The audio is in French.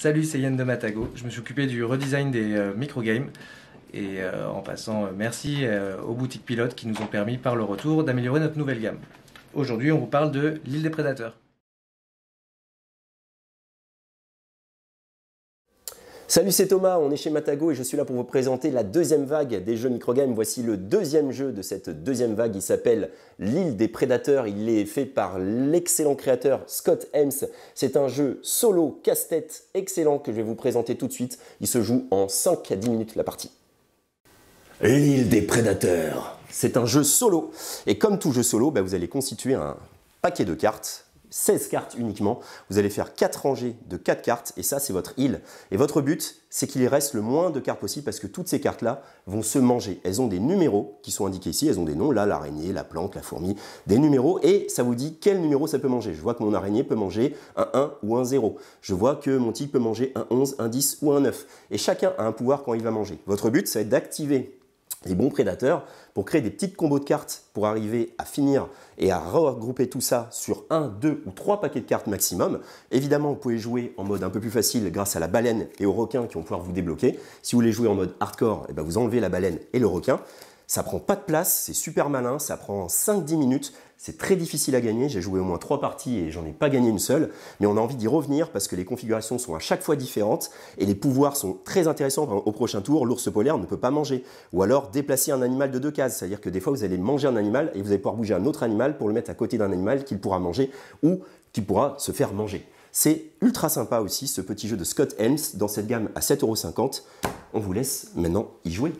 Salut, c'est Yann de Matago. Je me suis occupé du redesign des euh, microgames. Et euh, en passant, euh, merci aux boutiques pilotes qui nous ont permis, par le retour, d'améliorer notre nouvelle gamme. Aujourd'hui, on vous parle de l'île des prédateurs. Salut, c'est Thomas, on est chez Matago et je suis là pour vous présenter la deuxième vague des jeux microgames. Voici le deuxième jeu de cette deuxième vague, il s'appelle L'île des prédateurs. Il est fait par l'excellent créateur Scott Hems. C'est un jeu solo, casse-tête, excellent que je vais vous présenter tout de suite. Il se joue en 5 à 10 minutes la partie. L'île des prédateurs. C'est un jeu solo. Et comme tout jeu solo, bah, vous allez constituer un paquet de cartes 16 cartes uniquement. Vous allez faire 4 rangées de 4 cartes et ça, c'est votre île. Et votre but, c'est qu'il reste le moins de cartes possible parce que toutes ces cartes-là vont se manger. Elles ont des numéros qui sont indiqués ici. Elles ont des noms, là, l'araignée, la plante, la fourmi, des numéros et ça vous dit quel numéro ça peut manger. Je vois que mon araignée peut manger un 1 ou un 0. Je vois que mon tigre peut manger un 11, un 10 ou un 9. Et chacun a un pouvoir quand il va manger. Votre but, ça va être d'activer les bons prédateurs pour créer des petites combos de cartes pour arriver à finir et à regrouper tout ça sur un, deux ou trois paquets de cartes maximum. Évidemment, vous pouvez jouer en mode un peu plus facile grâce à la baleine et au requin qui vont pouvoir vous débloquer. Si vous voulez jouer en mode hardcore, et eh bien vous enlevez la baleine et le requin. Ça prend pas de place, c'est super malin, ça prend 5-10 minutes, c'est très difficile à gagner, j'ai joué au moins 3 parties et j'en ai pas gagné une seule, mais on a envie d'y revenir parce que les configurations sont à chaque fois différentes et les pouvoirs sont très intéressants. au prochain tour, l'ours polaire ne peut pas manger, ou alors déplacer un animal de deux cases, c'est-à-dire que des fois vous allez manger un animal et vous allez pouvoir bouger un autre animal pour le mettre à côté d'un animal qu'il pourra manger ou qui pourra se faire manger. C'est ultra sympa aussi ce petit jeu de Scott Helms dans cette gamme à 7,50€. On vous laisse maintenant y jouer.